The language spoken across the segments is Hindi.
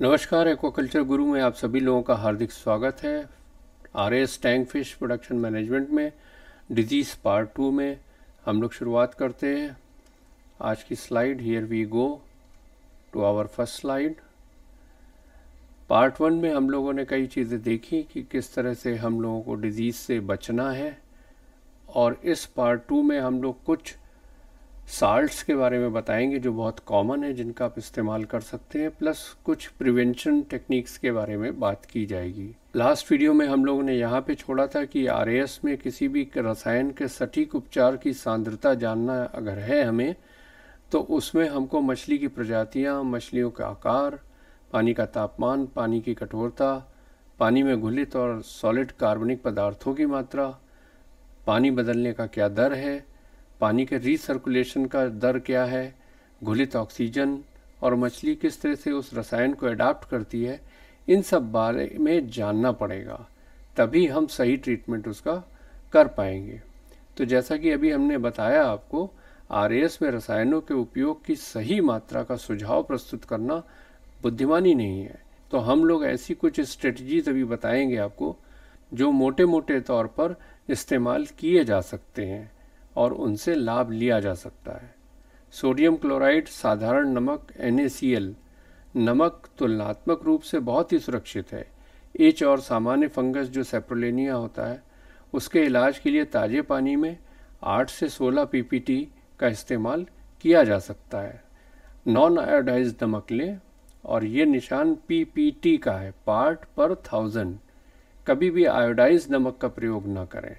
नमस्कार एक्वाकल्चर गुरु में आप सभी लोगों का हार्दिक स्वागत है R S tank fish production management में डिजीज़ पार्ट टू में हम लोग शुरुआत करते हैं आज की slide here we go to our first slide part one में हम लोगों ने कई चीज़ें देखी कि किस तरह से हम लोगों को डिजीज़ से बचना है और इस पार्ट टू में हम लोग कुछ साल्ट्स के बारे में बताएंगे जो बहुत कॉमन है जिनका आप इस्तेमाल कर सकते हैं प्लस कुछ प्रिवेंशन टेक्निक्स के बारे में बात की जाएगी लास्ट वीडियो में हम लोगों ने यहाँ पे छोड़ा था कि आर में किसी भी रसायन के सटीक उपचार की सांद्रता जानना अगर है हमें तो उसमें हमको मछली की प्रजातियाँ मछलियों का आकार पानी का तापमान पानी की कठोरता पानी में घुलित और सॉलिड कार्बनिक पदार्थों की मात्रा पानी बदलने का क्या दर है पानी के रीसर्कुलेशन का दर क्या है घुलित ऑक्सीजन और मछली किस तरह से उस रसायन को अडाप्ट करती है इन सब बारे में जानना पड़ेगा तभी हम सही ट्रीटमेंट उसका कर पाएंगे तो जैसा कि अभी हमने बताया आपको आर में रसायनों के उपयोग की सही मात्रा का सुझाव प्रस्तुत करना बुद्धिमानी नहीं है तो हम लोग ऐसी कुछ स्ट्रेटजीज अभी बताएंगे आपको जो मोटे मोटे तौर पर इस्तेमाल किए जा सकते हैं और उनसे लाभ लिया जा सकता है सोडियम क्लोराइड साधारण नमक एन नमक तुलनात्मक रूप से बहुत ही सुरक्षित है एच और सामान्य फंगस जो सेप्रोलेनिया होता है उसके इलाज के लिए ताजे पानी में 8 से 16 पीपीटी का इस्तेमाल किया जा सकता है नॉन आयोडाइज नमक लें और ये निशान पीपीटी का है पार्ट पर थाउजेंड कभी भी आयोडाइज नमक का प्रयोग ना करें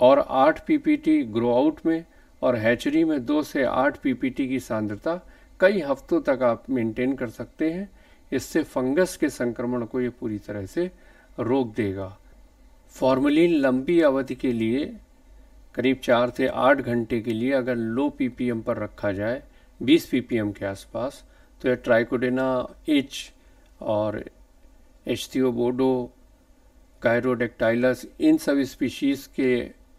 और 8 पीपीटी आउट में और हैचरी में 2 से 8 पीपीटी की सांद्रता कई हफ्तों तक आप मेंटेन कर सकते हैं इससे फंगस के संक्रमण को ये पूरी तरह से रोक देगा फॉर्मलिन लंबी अवधि के लिए करीब चार से आठ घंटे के लिए अगर लो पीपीएम पर रखा जाए 20 पीपीएम के आसपास तो यह ट्राइकोडेना एच और एच बोडो कायरोडेक्टाइलस इन सब स्पीशीज़ के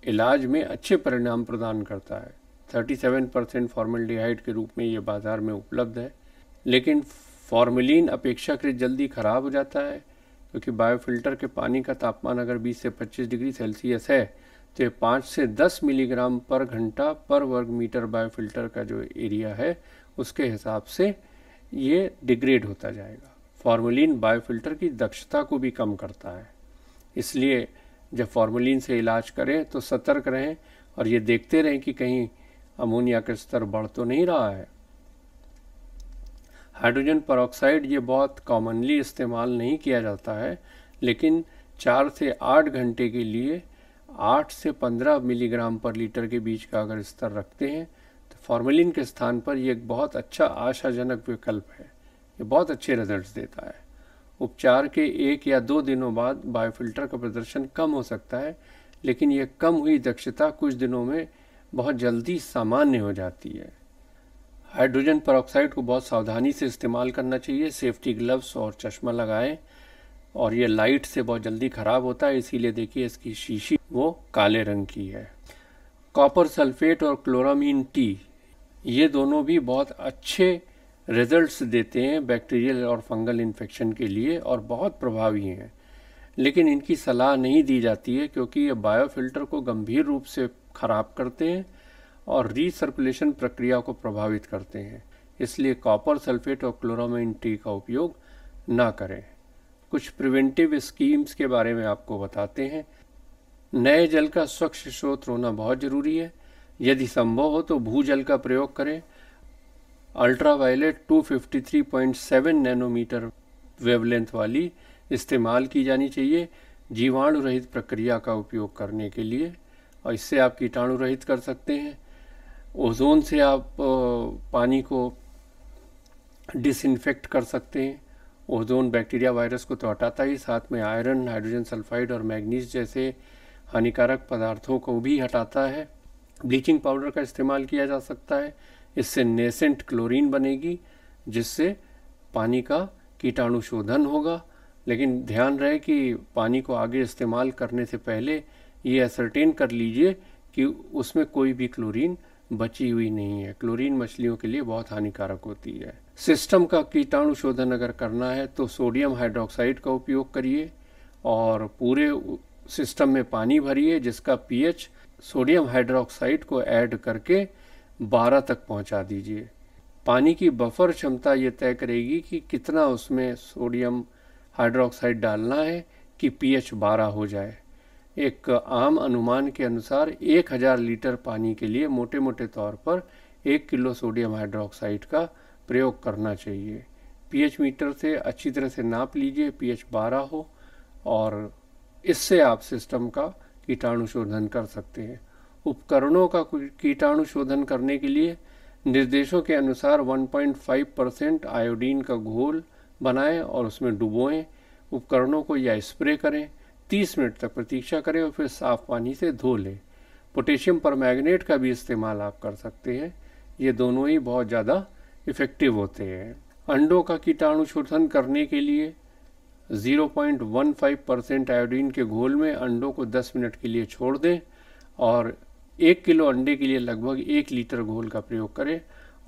इलाज में अच्छे परिणाम प्रदान करता है 37 परसेंट फॉर्मेल्डिहाइड के रूप में ये बाज़ार में उपलब्ध है लेकिन फॉर्मेलिन अपेक्षाकृत जल्दी ख़राब हो जाता है क्योंकि बायोफिल्टर के पानी का तापमान अगर 20 से 25 डिग्री सेल्सियस है तो पाँच से दस मिलीग्राम पर घंटा पर वर्ग मीटर बायोफिल्टर का जो एरिया है उसके हिसाब से ये डिग्रेड होता जाएगा फॉर्मलिन बायोफिल्टर की दक्षता को भी कम करता है इसलिए जब फार्मोलिन से इलाज करें तो सतर्क रहें और ये देखते रहें कि कहीं अमोनिया का स्तर बढ़ तो नहीं रहा है हाइड्रोजन परऑक्साइड ये बहुत कॉमनली इस्तेमाल नहीं किया जाता है लेकिन चार से आठ घंटे के लिए आठ से पंद्रह मिलीग्राम पर लीटर के बीच का अगर स्तर रखते हैं तो फॉर्मेलिन के स्थान पर यह एक बहुत अच्छा आशाजनक विकल्प है ये बहुत अच्छे रिजल्ट्स देता है उपचार के एक या दो दिनों बाद बायोफिल्टर का प्रदर्शन कम हो सकता है लेकिन यह कम हुई दक्षता कुछ दिनों में बहुत जल्दी सामान्य हो जाती है हाइड्रोजन पर को बहुत सावधानी से इस्तेमाल करना चाहिए सेफ्टी ग्लव्स और चश्मा लगाएं और ये लाइट से बहुत जल्दी ख़राब होता है इसीलिए देखिए इसकी शीशी वो काले रंग की है कॉपर सल्फेट और क्लोरामीन टी ये दोनों भी बहुत अच्छे रिजल्ट्स देते हैं बैक्टीरियल और फंगल इन्फेक्शन के लिए और बहुत प्रभावी हैं लेकिन इनकी सलाह नहीं दी जाती है क्योंकि ये बायोफिल्टर को गंभीर रूप से ख़राब करते हैं और रीसर्कुलेशन प्रक्रिया को प्रभावित करते हैं इसलिए कॉपर सल्फेट और क्लोरामाइन टी का उपयोग ना करें कुछ प्रिवेंटिव स्कीम्स के बारे में आपको बताते हैं नए जल का स्वच्छ स्रोत होना बहुत ज़रूरी है यदि संभव हो तो भू जल का प्रयोग करें अल्ट्रावायलेट 253.7 नैनोमीटर वेवलेंथ वाली इस्तेमाल की जानी चाहिए जीवाणु रहित प्रक्रिया का उपयोग करने के लिए और इससे आप कीटाणु रहित कर सकते हैं ओजोन से आप पानी को डिसइनफेक्ट कर सकते हैं ओजोन बैक्टीरिया वायरस को तो हटाता ही साथ में आयरन हाइड्रोजन सल्फाइड और मैग्नीज जैसे हानिकारक पदार्थों को भी हटाता है ब्लीचिंग पाउडर का इस्तेमाल किया जा सकता है इससे नेसेंट क्लोरीन बनेगी जिससे पानी का कीटाणु शोधन होगा लेकिन ध्यान रहे कि पानी को आगे इस्तेमाल करने से पहले ये असरटेन कर लीजिए कि उसमें कोई भी क्लोरीन बची हुई नहीं है क्लोरीन मछलियों के लिए बहुत हानिकारक होती है सिस्टम का कीटाणु शोधन अगर करना है तो सोडियम हाइड्रोक्साइड का उपयोग करिए और पूरे सिस्टम में पानी भरिए जिसका पीएच सोडियम हाइड्रोक्साइड को ऐड करके बारह तक पहुंचा दीजिए पानी की बफर क्षमता ये तय करेगी कि कितना उसमें सोडियम हाइड्रोक्साइड डालना है कि पीएच 12 हो जाए एक आम अनुमान के अनुसार 1000 लीटर पानी के लिए मोटे मोटे तौर पर एक किलो सोडियम हाइड्रोक्साइड का प्रयोग करना चाहिए पीएच मीटर से अच्छी तरह से नाप लीजिए पीएच 12 हो और इससे आप सिस्टम का कीटाणु शोधन कर सकते हैं उपकरणों का कीटाणु शोधन करने के लिए निर्देशों के अनुसार 1.5 परसेंट आयोडीन का घोल बनाएं और उसमें डुबोएं उपकरणों को या स्प्रे करें 30 मिनट तक प्रतीक्षा करें और फिर साफ पानी से धो लें पोटेशियम पर का भी इस्तेमाल आप कर सकते हैं ये दोनों ही बहुत ज़्यादा इफ़ेक्टिव होते हैं अंडों का कीटाणु शोधन करने के लिए 0.15 परसेंट आयोडीन के घोल में अंडों को 10 मिनट के लिए छोड़ दें और एक किलो अंडे के लिए लगभग एक लीटर घोल का प्रयोग करें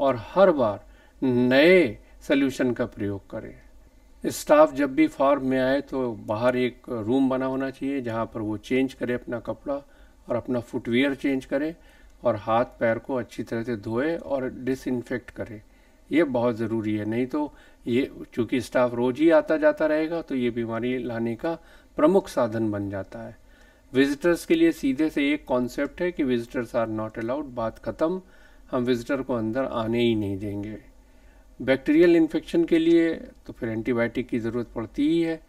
और हर बार नए सल्यूशन का प्रयोग करें स्टाफ जब भी फार्म में आए तो बाहर एक रूम बना होना चाहिए जहाँ पर वो चेंज करे अपना कपड़ा और अपना फुटवेयर चेंज करे और हाथ पैर को अच्छी तरह से धोए और डिसइनफेक्ट करे ये बहुत ज़रूरी है नहीं तो ये चूँकि स्टाफ रोज़ ही आता जाता रहेगा तो ये बीमारी लाने का प्रमुख साधन बन जाता है विजिटर्स के लिए सीधे से एक कॉन्सेप्ट है कि विजिटर्स आर नॉट अलाउड बात ख़त्म हम विजिटर को अंदर आने ही नहीं देंगे बैक्टीरियल इन्फेक्शन के लिए तो फिर एंटीबायोटिक की ज़रूरत पड़ती ही है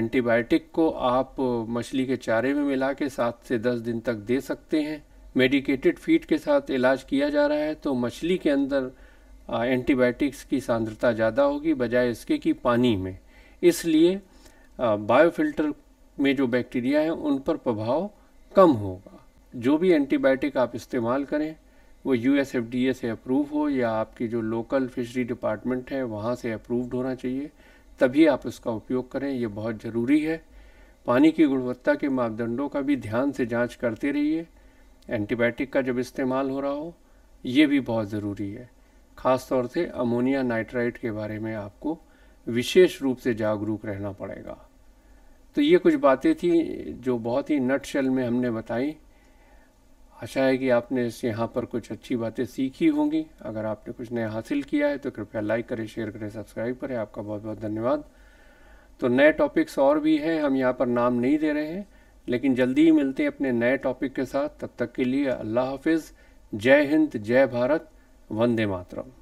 एंटीबायोटिक को आप मछली के चारे में मिला के सात से दस दिन तक दे सकते हैं मेडिकेटेड फीड के साथ इलाज किया जा रहा है तो मछली के अंदर एंटीबायोटिक्स की सांद्रता ज़्यादा होगी बजाय इसके कि पानी में इसलिए बायोफिल्टर में जो बैक्टीरिया हैं उन पर प्रभाव कम होगा जो भी एंटीबायोटिक आप इस्तेमाल करें वो U S F D A से अप्रूव हो या आपकी जो लोकल फिशरी डिपार्टमेंट है वहाँ से अप्रूव्ड होना चाहिए तभी आप उसका उपयोग करें ये बहुत ज़रूरी है पानी की गुणवत्ता के मापदंडों का भी ध्यान से जांच करते रहिए एंटीबायोटिक का जब इस्तेमाल हो रहा हो ये भी बहुत ज़रूरी है ख़ास तौर से अमोनिया नाइट्राइट के बारे में आपको विशेष रूप से जागरूक रहना पड़ेगा तो ये कुछ बातें थी जो बहुत ही नट में हमने बताई आशा है कि आपने इस यहाँ पर कुछ अच्छी बातें सीखी होंगी अगर आपने कुछ नया हासिल किया है तो कृपया लाइक करें शेयर करें सब्सक्राइब करें आपका बहुत बहुत धन्यवाद तो नए टॉपिक्स और भी हैं हम यहाँ पर नाम नहीं दे रहे हैं लेकिन जल्दी ही मिलते हैं अपने नए टॉपिक के साथ तब तक के लिए अल्लाह हाफिज़ जय हिंद जय भारत वंदे मातरम